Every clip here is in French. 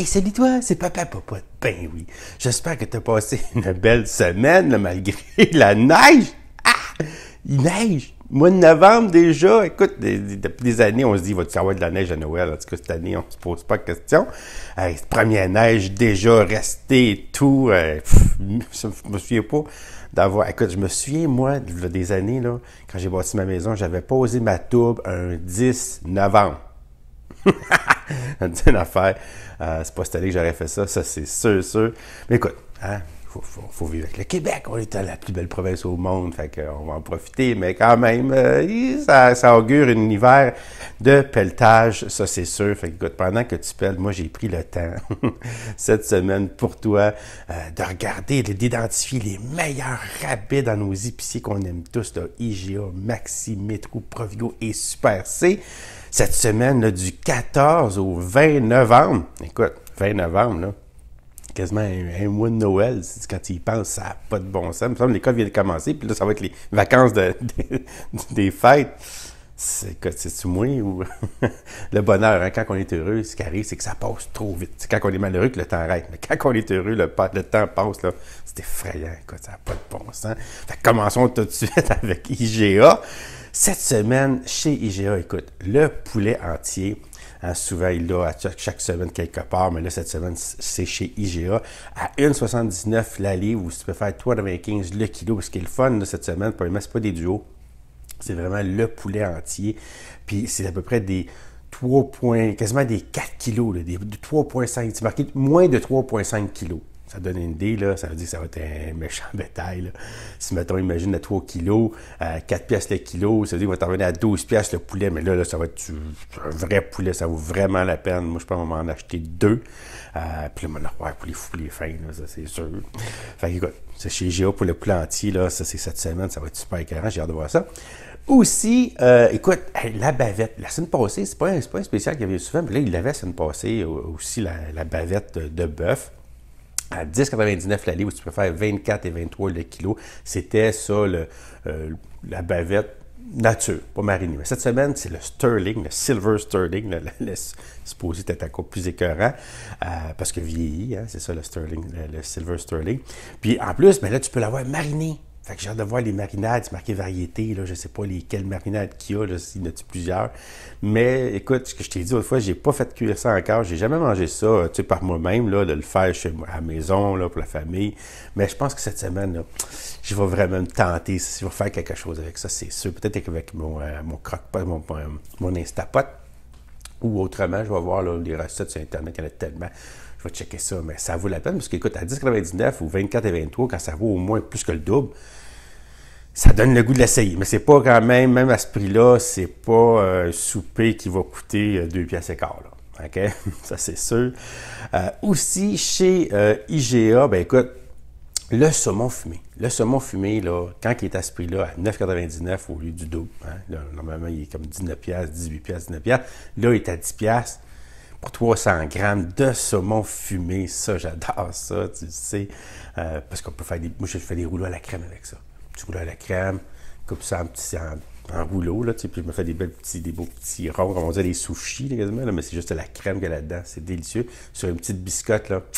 Hey, salut toi, c'est Papa Papa. Ben oui, j'espère que t'as passé une belle semaine malgré la neige. Ah, il neige. Mois de novembre déjà. Écoute, depuis des années, on se dit, va-tu avoir de la neige à Noël? En tout cas, cette année, on se pose pas de question. Hey, première neige déjà restée, tout. Euh, je me souviens pas d'avoir. Écoute, je me souviens, moi, des années, là, quand j'ai bâti ma maison, j'avais posé ma tourbe un 10 novembre. une affaire. Euh, c'est pas cette année que j'aurais fait ça, ça c'est sûr, sûr. Mais écoute, hein, faut, vivre avec le Québec. On est à la plus belle province au monde, fait va en profiter. Mais quand même, euh, ça, augure un univers de pelletage, ça c'est sûr. Fait pendant que tu pelles, moi j'ai pris le temps cette semaine pour toi euh, de regarder, d'identifier les meilleurs rabais dans nos épiciers qu'on aime tous, IGA, Maxi, Metro, Provigo et Super C cette semaine du 14 au 20 novembre. Écoute, 20 novembre, là, quasiment un, mois de Noël. Quand ils pensent, ça n'a pas de bon sens. l'école vient de commencer, puis là, ça va être les vacances des fêtes. C'est c'est moins ou le bonheur, hein? quand on est heureux, ce qui arrive, c'est que ça passe trop vite. C'est quand on est malheureux que le temps arrête. Mais quand on est heureux, le, temps passe. C'est effrayant, ça n'a pas de bon sens. Fait, commençons tout de suite avec IGA. Cette semaine, chez IGA, écoute, le poulet entier, hein, souvent, il l'a chaque semaine quelque part, mais là, cette semaine, c'est chez IGA. À 1,79 l'allée, livre, ou si tu peux faire 3,95 le kilo, ce qui est le fun de cette semaine, pour ce pas des duos. C'est vraiment le poulet entier. Puis c'est à peu près des 3 points, quasiment des 4 kilos, là, des 3,5. C'est marqué moins de 3,5 kilos. Ça donne une idée, là. Ça veut dire que ça va être un méchant bétail. Là. Si, mettons, imagine à 3 kilos, à 4 pièces le kilo, ça veut dire qu'on va t'amener à 12 pièces le poulet. Mais là, ça va être un vrai poulet. Ça vaut vraiment la peine. Moi, je pense qu'on va en acheter deux. Euh, puis là, va ouais, poulet fou, les fins, là, ça, c'est sûr. Fait que, écoute, c'est chez GA pour le poulet entier, là. Ça, c'est cette semaine. Ça va être super éclairant. J'ai hâte de voir ça. Aussi, euh, écoute, la bavette. La semaine passée, c'est pas, un, pas un spécial qu'il y avait souvent, mais là, il avait la semaine passée aussi, la, la bavette de bœuf à 10,99 l'allée ou si tu préfères 24 et 23 le kilo. C'était ça, le, euh, la bavette nature, pas marinée. Mais cette semaine, c'est le sterling, le silver sterling, le, supposé être encore plus écœurant, euh, parce que vieilli, hein, c'est ça le sterling, le, silver sterling. Puis en plus, ben là, tu peux l'avoir mariné. Fait que j'ai hâte de voir les marinades, c'est marqué variété, là, je sais pas les, quelles marinades qu'il y a, s'il y en a plusieurs. Mais écoute, ce que je t'ai dit autrefois, j'ai pas fait cuire ça encore, j'ai jamais mangé ça, tu par moi-même, de le faire chez moi, à la maison, là, pour la famille. Mais je pense que cette semaine, je vais vraiment me tenter, je vais faire quelque chose avec ça, c'est sûr. Peut-être avec mon, euh, croque-pot, mon, mon, Instapot. Ou autrement, je vais voir les recettes sur Internet, il y en a tellement je vais checker ça, mais ça vaut la peine, parce qu'écoute, à 10,99 ou et 24,23, quand ça vaut au moins plus que le double, ça donne le goût de l'essayer. Mais c'est pas quand même, même à ce prix-là, c'est pas euh, un souper qui va coûter 2 euh, pièces et quart. OK? ça, c'est sûr. Euh, aussi, chez IGA, ben écoute, le saumon fumé. Le saumon fumé, quand il est à ce prix-là, à 9,99 au lieu du double, hein. normalement, il est comme 19$, 18$, 19$. Là, il est à 10$ pour 300 grammes de saumon fumé. Ça, j'adore ça, tu sais. Euh, parce qu'on peut faire des. Moi, je fais des rouleaux à la crème avec ça. Petit rouleau à la crème, coupe ça en, petit, en, rouleau, là, tu sais. Puis je me fais des, petits, des beaux petits ronds, comme on dit, des sushis, mais c'est juste la crème qu'il y a là-dedans. C'est délicieux. Sur une petite biscotte, là.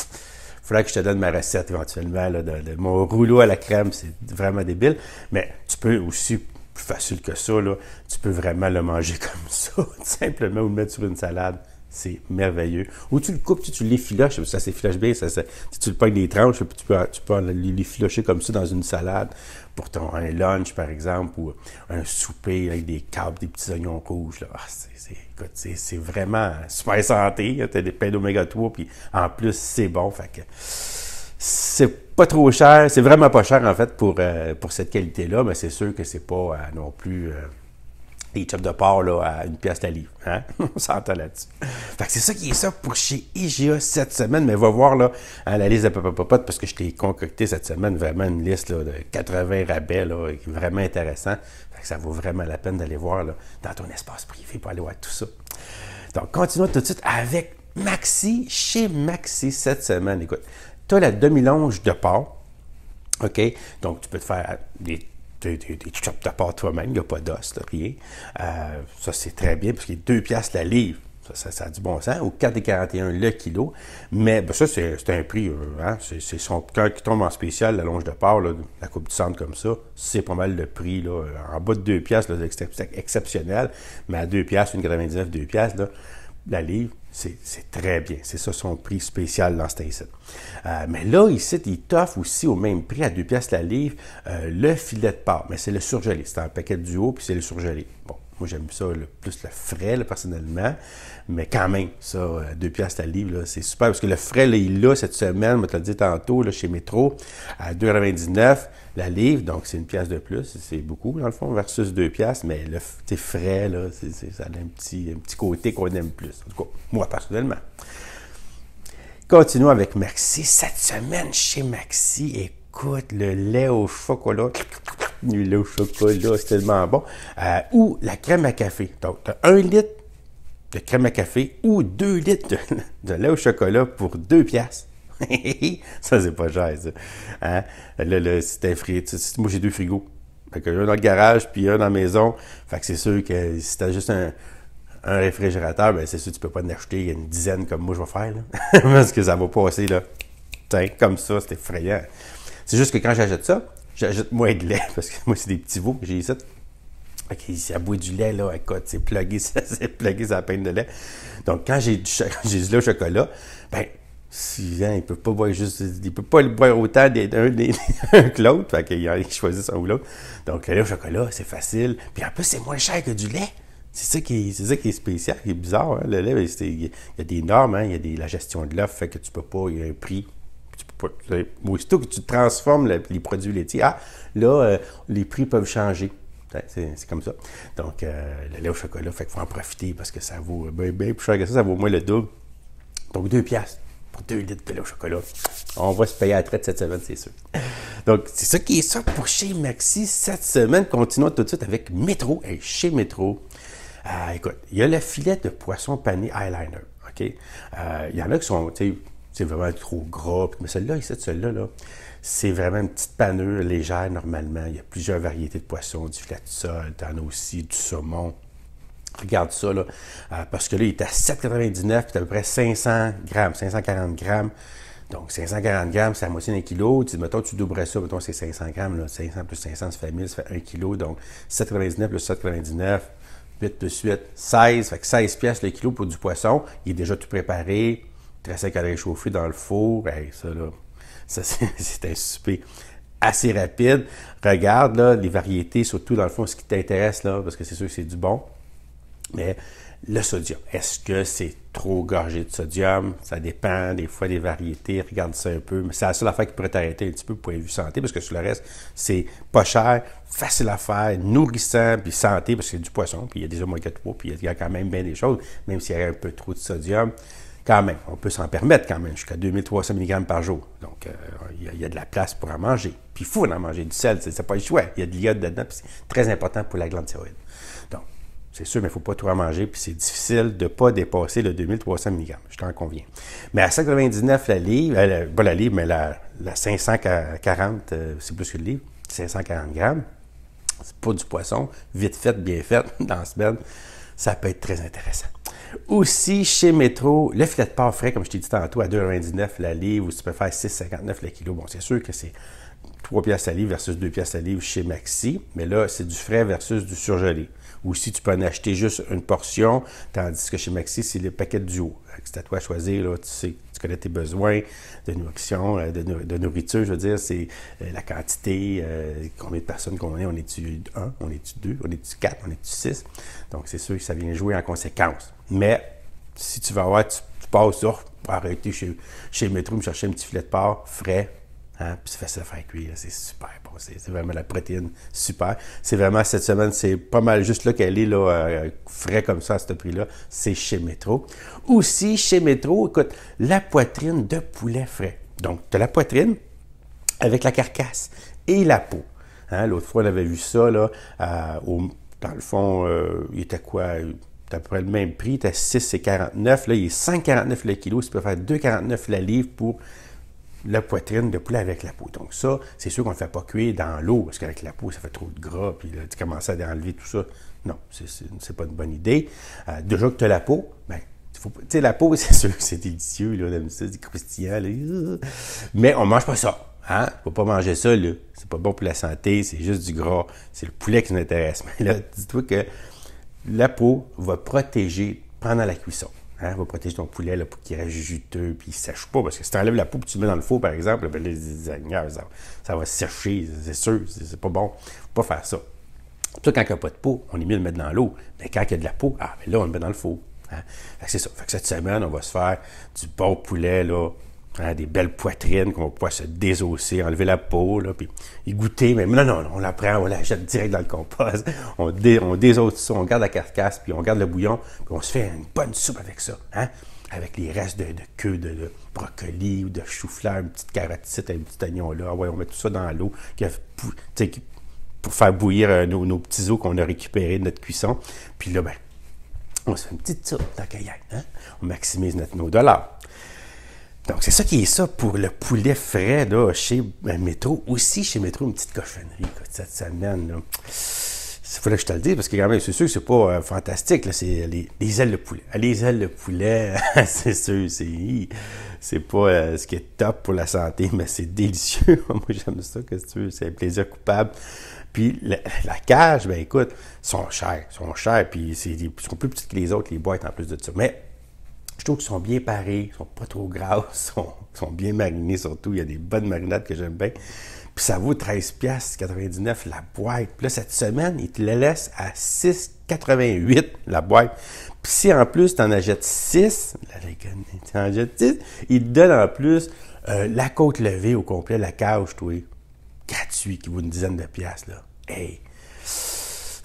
Faudrait que je te donne ma recette éventuellement là, de, mon rouleau à la crème, c'est vraiment débile. Mais tu peux aussi plus facile que ça, là, tu peux vraiment le manger comme ça, simplement, ou le mettre sur une salade. C'est merveilleux. Ou tu le coupes, tu, les l'effiloches, ça s'effiloche bien, ça, ça, tu, tu le pognes des tranches, tu peux, tu peux l'effilocher comme ça dans une salade pour ton, un lunch, par exemple, ou un souper avec des câbles, des petits oignons rouges. Ah, c'est, vraiment super santé, hein. tu as des pains d'oméga 3, puis en plus, c'est bon. Fait que c'est pas trop cher, c'est vraiment pas cher en fait pour, euh, pour cette qualité-là, mais c'est sûr que c'est pas euh, non plus... Euh, des chops de porc à une pièce à livre. Hein? On s'entend là-dessus. Fait c'est ça qui est ça pour chez IGA cette semaine. Mais va voir là, hein, la liste de papapapote parce que je t'ai concocté cette semaine vraiment une liste de 80 rabais là, vraiment intéressant. Fait ça vaut vraiment la peine d'aller voir dans ton espace privé pour aller voir tout ça. Donc, continuons tout de suite avec Maxi, chez Maxi cette semaine. Écoute, tu as la demi-longe de porc. OK? Donc, tu peux te faire des tu chopes ta part toi-même, il n'y a pas d'os, rien. Euh, ça, c'est très bien, parce qu'il deux 2 piastres la livre. Ça, ça, a du bon sens, ou 4,41 le kilo. Mais ben, ça, c'est un prix. Euh, hein? C'est son cœur qui tombe en spécial, la longe de part la coupe du centre comme ça. C'est pas mal le prix. Là, en bas de 2 piastres, c'est exceptionnel. Mais à 2 piastres, 1,99, 2 piastres, là, la livre, c'est très bien. C'est ça son prix spécial dans cet euh, mais là, ici, il t'offre aussi au même prix, à deux pièces la livre, euh, le filet de porc. Mais c'est le surgelé. C'est un paquet du duo, puis c'est le surgelé. Bon. Moi, j'aime ça le plus le frais, personnellement. Mais quand même, ça, euh, deux piastres à livre, c'est super. Parce que le frais, là, il l'a cette semaine, Je te l'ai dit tantôt, là, chez Métro, à 2,99 la livre. Donc, c'est une pièce de plus. C'est beaucoup, dans le fond, versus deux piastres. Mais le frais, là, ça a un petit, petit côté qu'on aime plus. En tout cas, moi, personnellement. Continuons avec Maxi. Cette semaine, chez Maxi, et Écoute, le lait au chocolat. Le lait au chocolat, c'est tellement bon. Euh, ou la crème à café. Donc, tu as un litre de crème à café ou deux litres de, lait au chocolat pour deux piastres. ça, c'est pas cher, ça. Hein? Là, là c'est un Moi, j'ai deux frigos. Fait que un dans le garage, puis un dans la maison. Fait que c'est sûr que si t'as juste un, réfrigérateur, ben c'est sûr que tu peux pas en acheter une dizaine comme moi je vais faire. Parce que ça va passer là. Tiens, comme ça, c'est effrayant. C'est juste que quand j'achète ça, j'achète moins de lait, parce que moi, c'est des petits veaux que j'ai ici. OK, ça boit du lait, là, écoute, c'est plugué, c'est plugué, ça peine de lait. Donc, quand j'ai du, lait au chocolat, ben, si, hein, il peut pas boire juste, il peut pas le boire autant d'un que l'autre, fait qu'il choisit un ou l'autre. Donc, le lait au chocolat, c'est facile. Puis en plus, c'est moins cher que du lait. C'est ça, qui, est ça qui est spécial, qui est bizarre. Hein. Le lait, ben, il y a des normes, hein. il y a des, la gestion de l'offre, fait que tu peux pas, il y a un prix tu que tu transformes les produits laitiers, ah, là, euh, les prix peuvent changer. C'est comme ça. Donc, euh, le lait au chocolat, fait qu'il faut en profiter parce que ça vaut euh, bien, plus cher que ça, ça vaut moins le double. Donc, deux piastres pour 2 litres de lait au chocolat. On va se payer à la traite cette semaine, c'est sûr. Donc, c'est ça qui est ça pour chez Maxi cette semaine. Continuons tout de suite avec Métro. Et chez Métro, écoute, il y a le filet de poisson pané eyeliner. OK? Il y en a qui sont, tu c'est vraiment trop gras. Mais celle-là, cette celle-là, c'est vraiment une petite panure légère normalement. Il y a plusieurs variétés de poissons, du flat de sol, en as aussi du saumon. Regarde ça, là, euh, parce que là, il est à 7,99, puis à peu près 500 grammes, 540 grammes. Donc, 540 grammes, c'est la moitié d'un kilo. Tu dis, mettons, tu doublerais ça, mettons, c'est 500 grammes, là. 500 plus 500, ça fait 1000, ça fait 1 kilo. Donc, 7,99 plus 7,99, 8 plus 8, 16. Ça fait que 16 pièces le kilo pour du poisson. Il est déjà tout préparé très sec à réchauffer dans le four. ça, là, c'est un souper assez rapide. Regarde là, les variétés, surtout dans le fond, ce qui t'intéresse, là, parce que c'est sûr que c'est du bon. Mais le sodium, est-ce que c'est trop gorgé de sodium? Ça dépend des fois des variétés. Regarde ça un peu. Mais c'est la seule affaire qui pourrait t'arrêter un petit peu pour de vue santé, parce que sur le reste, c'est pas cher, facile à faire, nourrissant, puis santé, parce que c'est du poisson, puis il y a des oméga 3, puis il y a quand même bien des choses, même s'il y a un peu trop de sodium. Quand même, on peut s'en permettre quand même, jusqu'à 2300 mg par jour. Donc, euh, il y, a de la place pour en manger. Puis il faut en manger du sel, c'est pas le choix. Il y a de l'iode dedans, c'est très important pour la glande thyroïde. Donc, c'est sûr, mais il ne faut pas tout en manger, puis c'est difficile de ne pas dépasser le 2300 mg, je t'en conviens. Mais à 199 la livre, euh, pas la livre, mais la, 540, euh, c'est plus que le livre, 540 grammes, c'est pas du poisson, vite fait, bien fait, dans la semaine, ça peut être très intéressant. Aussi, chez Métro, le filet de porc frais, comme je t'ai dit tantôt, à 2,99 la livre, ou tu peux faire 6,59 le kilo. Bon, c'est sûr que c'est 3 pièces à livre versus 2 pièces à livre chez Maxi, mais là, c'est du frais versus du surgelé. Ou si tu peux en acheter juste une portion, tandis que chez Maxi, c'est le paquet du haut. C'est à toi de choisir, tu sais, tu connais tes besoins de euh, de, nourriture, je veux dire, c'est euh, la quantité, euh, combien de personnes qu'on est, on est-tu 1, on est-tu 2, on est-tu 4, on est-tu 6. Donc, c'est sûr que ça vient jouer en conséquence. Mais si tu vas avoir, tu, passes sur arrêter chez, Métro, me chercher un petit filet de porc frais. Hein, puis tu fais ça faire cuire, c'est super bon, c'est vraiment la protéine super. C'est vraiment cette semaine, c'est pas mal juste là qu'elle est là, euh, frais comme ça à ce prix-là, c'est chez Métro. Aussi chez Métro, écoute, la poitrine de poulet frais. Donc, tu as la poitrine avec la carcasse et la peau. Hein. L'autre fois, on avait vu ça, là, euh, dans le fond, euh, il était quoi? tu as à peu près le même prix, tu as 6,49. Là, il est 5,49 le kilo, tu peux faire 2,49 la livre pour la poitrine de poulet avec la peau. Donc ça, c'est sûr qu'on ne le fait pas cuire dans l'eau, parce qu'avec la peau, ça fait trop de gras, puis là, tu commences à enlever tout ça. Non, c'est pas une bonne idée. Euh, déjà que tu as la peau, ben, tu sais, la peau, c'est sûr que c'est délicieux, là, on aime ça, c'est croustillant, mais on ne mange pas ça. Hein? Faut pas manger ça, là. C'est pas bon pour la santé, c'est juste du gras. C'est le poulet qui nous intéresse. Mais là, dis-toi que la peau va protéger pendant la cuisson. Hein, va protéger ton poulet là, pour qu'il reste juteux et il ne sèche pas. Parce que si tu enlèves la peau et tu le mets dans le four, par exemple, ben les, ça, va sécher, c'est sûr, c'est pas bon. Il faut pas faire ça. C'est quand il n'y a pas de peau, on est mieux de le mettre dans l'eau. Mais quand il y a de la peau, ah, ben là, on le met dans le four. Hein. c'est ça. Fait que cette semaine, on va se faire du bon poulet là, Hein, des belles poitrines qu'on pourrait se désosser, enlever la peau, là, puis goûter. Mais non, non, on la prend, on la jette direct dans le compost. On, dé, on désosse ça, on garde la carcasse, puis on garde le bouillon, puis on se fait une bonne soupe avec ça. Hein. Avec les restes de, queue de, brocoli ou de chou-fleur, une petite carotte, un petit oignon là. on met tout ça dans l'eau pour faire bouillir euh, nos, petits os qu'on a récupérés de notre cuisson. Puis là, ben, on se fait une petite soupe dans hein? On maximise notre, nos dollars. Donc, c'est ça qui est ça pour le poulet frais chez euh, Métro. Aussi, chez Métro, une petite cochonnerie cette semaine. Là. Il faudrait que je te le dise parce que quand même, c'est sûr que c'est pas euh, fantastique. Là, c'est les, ailes de poulet. Les ailes de poulet, ah, c'est sûr, c'est, c'est pas euh, ce qui est top pour la santé, mais c'est délicieux. Moi, j'aime ça, que tu veux. C'est un plaisir coupable. Puis la, cage, ben écoute, sont chères. sont chères. Puis c'est, sont plus petites que les autres, les boîtes en plus de ça. Mais je trouve qu'ils sont bien parés, ils sont pas trop gras, ils sont, bien marinés surtout. Il y a des bonnes marinades que j'aime bien. Puis ça vaut 99 la boîte. Puis là, cette semaine, ils te la laissent à 6,88$ la boîte. Puis si en plus, tu en achètes 6, tu en achètes 6, ils te donnent en plus euh, la côte levée au complet, la cage, vois, gratuit, qui vaut une dizaine de piastres. Là. Hey!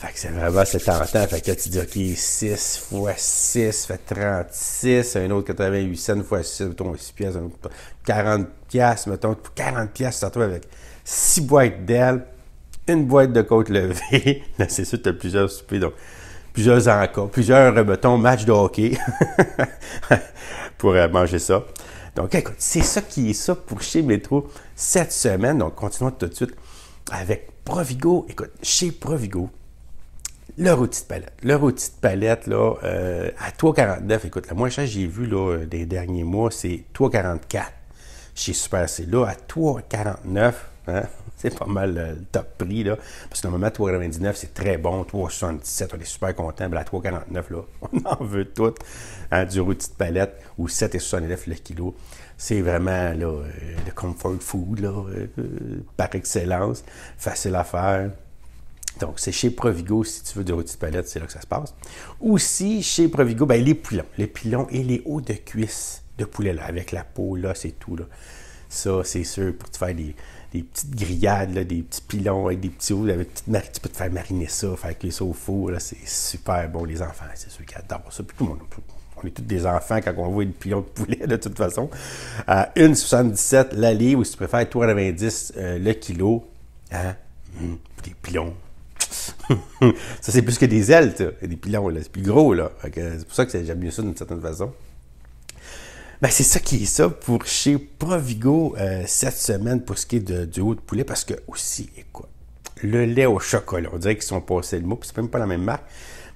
Fait que c'est vraiment tentant. Fait que tu dis, OK, 6 x 6 fait 36. Un autre 88 cents fois 6, mettons, 6 piastres. 40 piastres, mettons. 40 piastres, tu te retrouves avec 6 boîtes d'ailes, une boîte de côte levée. c'est sûr, tu as plusieurs soupers. Donc, plusieurs encas, plusieurs, euh, mettons, matchs de hockey pour euh, manger ça. Donc, écoute, c'est ça qui est ça pour chez Métro cette semaine. Donc, continuons tout de suite avec Provigo. Écoute, chez Provigo, leur outil palette. Leur outil de palette, là, euh, à 3,49, écoute, la moins cher que j'ai vu là, euh, des derniers mois, c'est 3,44 chez Super C'est Là, à 3,49, hein, c'est pas mal euh, le top prix. Là, parce que normalement, 3,99, c'est très bon. 3,77, on est super content. Mais à 3,49, là, on en veut tout. Hein, du routi de palette ou 7,69$ le kilo. C'est vraiment là, le comfort food là, par excellence. Facile à faire donc, c'est chez Provigo, si tu veux du rôti de palette, c'est là que ça se passe. Aussi, chez Provigo, ben, les pilons. Les pilons et les hauts de cuisse de poulet, là, avec la peau, là, c'est tout. Là. Ça, c'est sûr, pour te faire des, des petites grillades, là, des petits pilons avec des petits hauts, avec tu peux te faire mariner ça, faire cuire ça au four, là, c'est super bon, les enfants, c'est ceux qui adorent ça. Puis tout le monde, on est tous des enfants quand on voit une pilons de poulet, de toute façon. À 1,77 la livre, ou si tu préfères, 3,90 euh, le kilo. Hein? Hum, des pilons, ça, c'est plus que des ailes, et des pilons, là. C'est plus gros, là. C'est pour ça que j'aime mieux ça d'une certaine façon. Ben, c'est ça qui est ça pour chez Provigo euh, cette semaine pour ce qui est du haut de poulet, parce que aussi, écoute, le lait au chocolat, on dirait qu'ils sont passés le mot, puis c'est même pas la même marque.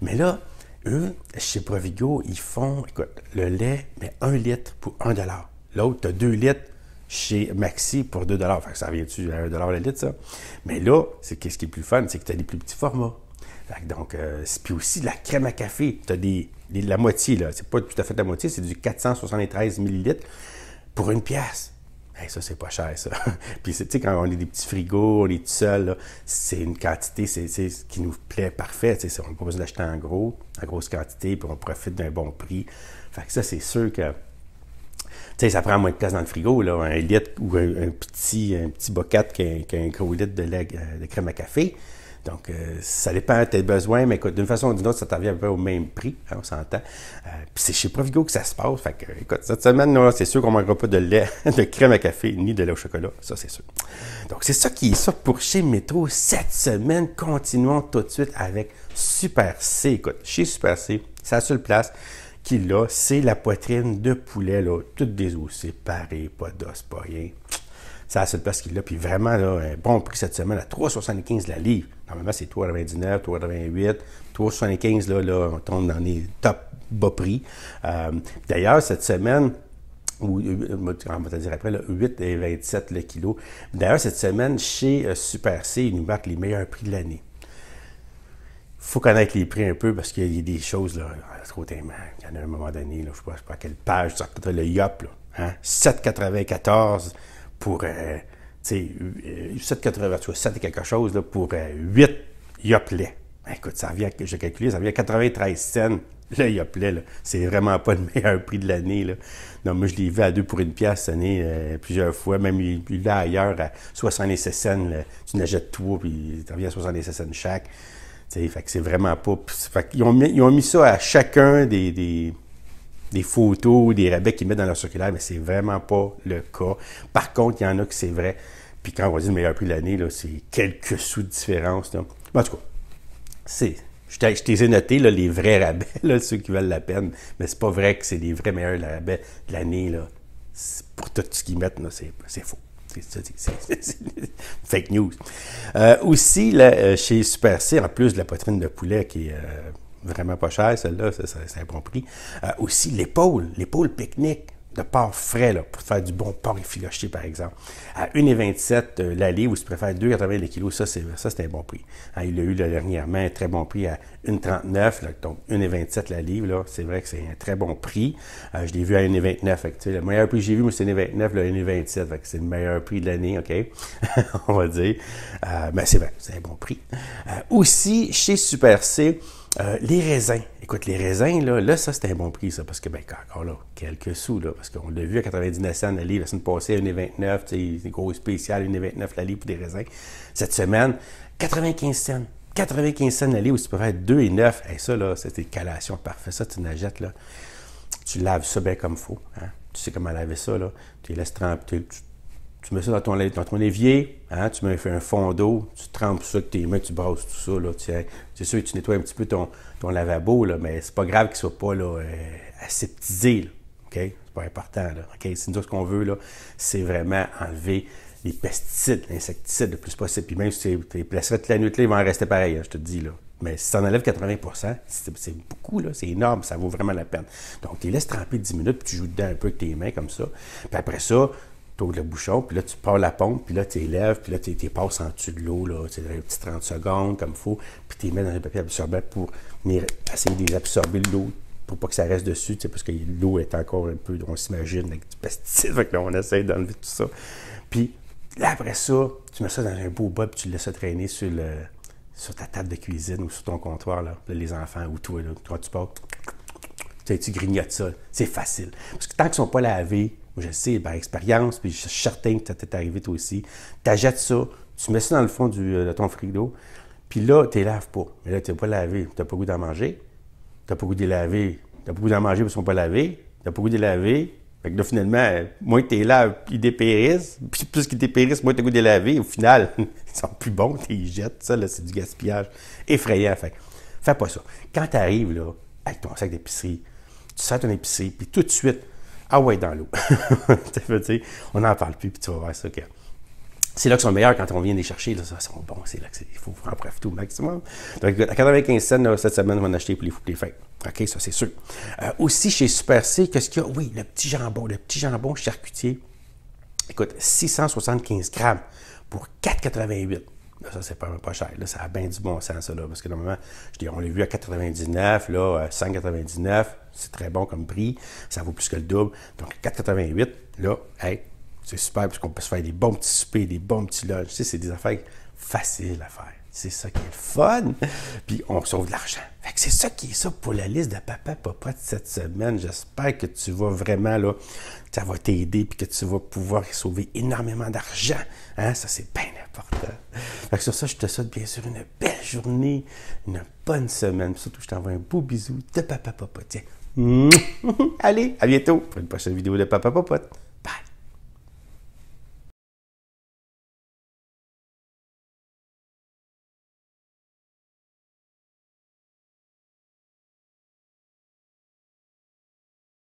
Mais là, eux, chez Provigo, ils font, écoute, le lait, mais un litre pour un dollar. L'autre, tu as deux litres chez Maxi pour 2 Fait ça revient-tu à 1 le litre, ça? Mais là, c'est qu'est-ce qui est plus fun, c'est que tu as des plus petits formats. Donc, euh, puis aussi de la crème à café. Tu as des, la moitié, là. C'est pas tout à fait la moitié, c'est du 473 millilitres pour une pièce. et ça, c'est pas cher, ça. puis, tu sais, quand on est des petits frigos, on est tout seul, c'est une quantité c'est, ce qui nous plaît parfait. on n'a pas besoin d'acheter en gros, en grosse quantité, puis on profite d'un bon prix. Fait ça, c'est sûr que sais, ça prend moins de place dans le frigo, là, un litre ou un, petit, un petit bocat qu'un gros litre de, lait, euh, de crème à café. Donc, euh, ça dépend de tes besoins, mais écoute, d'une façon ou d'une autre, ça t'envient peu au même prix, hein, on s'entend. Euh, puis c'est chez Provigo que ça se passe. Fait que, écoute, cette semaine, c'est sûr qu'on ne manquera pas de lait, de crème à café, ni de lait au chocolat. Ça, c'est sûr. Donc, c'est ça qui est ça pour chez Métro cette semaine. Continuons tout de suite avec Super C. Écoute, chez Super C, c'est la seule place qu'il a, c'est la poitrine de poulet, là, toute désossée, parée, pas d'os, pas rien. Ça, c'est place qu'il a. Puis vraiment, là, un bon prix cette semaine à 3,75 la livre. Normalement, c'est 3,99, 3,28. 3,75, là, là, on tombe dans les top bas prix. Euh, d'ailleurs, cette semaine, euh, euh, on va te dire après, là, 8 le kilo. D'ailleurs, cette semaine, chez Super C, ils nous marquent les meilleurs prix de l'année faut connaître les prix un peu parce qu'il y a des choses, là, trop tellement. Il y en a un moment donné, là, je ne sais, pas à quelle page, ça le YOP, là, 7,94 hein? pour, euh, tu sais, euh, quelque chose, là, pour 8 euh, YOPLET. Ben, écoute, ça vient, j'ai calculé, ça vient à 93 cents. le il là. c'est vraiment pas le meilleur prix de l'année. Là. Non, moi, je l'ai vu à deux pour une pièce cette année plusieurs fois. Même il, ailleurs à 76 cents. Là. Tu jettes tout, puis tu reviens à 76 cents chaque. Fait c'est vraiment pas. Fait ils, ont mis, ont mis ça à chacun des, des, des photos, des rabais qu'ils mettent dans leur circulaire, mais c'est vraiment pas le cas. Par contre, il y en a que c'est vrai. Puis quand on va dire le meilleur prix de l'année, c'est quelques sous de différence. en tout cas, c'est. Je t'ai noté là, les vrais rabais, ceux qui valent la peine, mais c'est pas vrai que c'est les vrais meilleurs rabais de l'année. Pour tout ce qu'ils mettent, c'est faux. Fake news. Euh, aussi, euh, chez Super C, en plus de la poitrine de poulet qui est euh, vraiment pas chère, celle-là, c'est un bon prix. aussi, l'épaule, l'épaule pique-nique port frais là, pour faire du bon et filocher par exemple. À 1,27 la livre ou si tu préfères 2,80 les kilos, ça, c'est, ça, un bon prix. Ah, il l'a eu la dernièrement un très bon prix à 1,39, donc 1,27 la livre, c'est vrai que c'est un très bon prix. Euh, je l'ai vu à 1,29. le meilleur prix que j'ai vu, mais c'est 1,29, le 1,27. c'est le meilleur prix de l'année, OK? On va dire. Euh, mais c'est vrai, c'est un bon prix. Euh, aussi, chez Super C, euh, les raisins. Écoute, les raisins, là, ça, c'est un bon prix, ça, parce que, ben, encore là, quelques sous, là, parce qu'on l'a vu à 99 cents la livre, la semaine passée, à 1,29, tu sais, gros spécial, 1,29 la livre pour des raisins. Cette semaine, 95 cents. 95 cents la livre, où tu peux faire 2,9. et ça, là, c'était calation parfaite. Ça, tu n'ajettes là. Tu laves ça bien comme il faut. Hein. Tu sais comment laver ça, là. Tu laisses tremper, tu, tu mets ça dans ton, dans ton évier, hein, tu mets un fond d'eau, tu trempes ça avec tes mains, tu brosses tout ça. Là, tiens. C'est sûr tu nettoies un petit peu ton, ton lavabo, là, mais c'est pas grave qu'il soit pas là, euh, aseptisé. OK? C'est pas important. Là, C'est nous ce qu'on veut, là, c'est vraiment enlever les pesticides, les insecticides le plus possible. Puis même si tu les la nuit, là, ils vont rester pareil, hein, je te dis. Là. Mais si tu en enlèves 80 c'est, c'est beaucoup, là, c'est énorme, ça vaut vraiment la peine. Donc, tu les laisses tremper 10 minutes, puis tu joues dedans un peu avec tes mains comme ça. Puis après ça, ouvres le bouchon, puis là, tu pars la pompe, puis là, tu élèves, puis là, tu passes en dessous de l'eau, là, tu dans les petits 30 secondes, comme il faut, puis tu les mets dans un papier absorbant pour venir essayer de l'eau pour pas que ça reste dessus, tu sais parce que l'eau est encore un peu, on s'imagine, avec du pesticide, fait que là, on essaie d'enlever tout ça. Puis là, après ça, tu mets ça dans un beau bas, puis tu le laisses traîner sur, le, sur ta table de cuisine ou sur ton comptoir, là, les enfants ou toi, là, toi, tu pars, tu grignotes ça. C'est facile. Parce que tant qu'ils ne sont pas lavés, je sais, par expérience, puis je suis certain que ça t'est arrivé toi aussi. jettes ça, tu mets ça dans le fond euh, de ton frigo, puis là, tu les laves pas. Mais là, tu pas lavé, tu n'as pas goût d'en manger, tu n'as pas goût de laver, tu n'as pas goût d'en manger parce qu'ils sont pas lavés, tu n'as pas goût de laver. Fait que là, finalement, euh, moins tu les laves, ils dépérissent, puis plus qu'ils dépérissent, moins tu as goût de laver. Au final, ils sont plus bons, tu les jettes. Ça, là, c'est du gaspillage effrayant. Fait fais pas ça. Quand tu arrives, là, avec ton sac d'épicerie, tu sors ton épicerie, puis tout de suite, ah ouais, dans l'eau. on n'en parle plus, puis tu vas voir ça. C'est là qu'ils sont meilleurs quand on vient les chercher. Là, ça, ils sont bons, c'est là qu'il faut en profiter au maximum. Donc, à 95 cents, cette semaine, on va en acheter pour les fous les fêtes. OK, ça, c'est sûr. Euh, aussi, chez Super C, qu'est-ce qu'il y a? Oui, le petit jambon, le petit jambon charcutier. Écoute, 675 grammes pour 4,88. Là, ça, c'est pas, cher. Là, ça a bien du bon sens, ça, parce que normalement, je dis, on l'a vu à 99, là, 199, euh, c'est très bon comme prix, ça vaut plus que le double. Donc, 4,88, là, c'est super, parce qu'on peut se faire des bons petits soupers, des bons petits loges. c'est des affaires faciles à faire. C'est ça qui est fun. Puis on sauve de l'argent. Fait que c'est ça qui est ça pour la liste de papa, papa cette semaine. J'espère que tu vas vraiment, là, ça va t'aider puis que tu vas pouvoir sauver énormément d'argent. Hein? Ça, c'est bien important. Fait que sur ça, je te souhaite bien sûr une belle journée, une bonne semaine. Surtout, je t'envoie un beau bisou de papa, papa. Allez, à bientôt pour une prochaine vidéo de Papa Popote.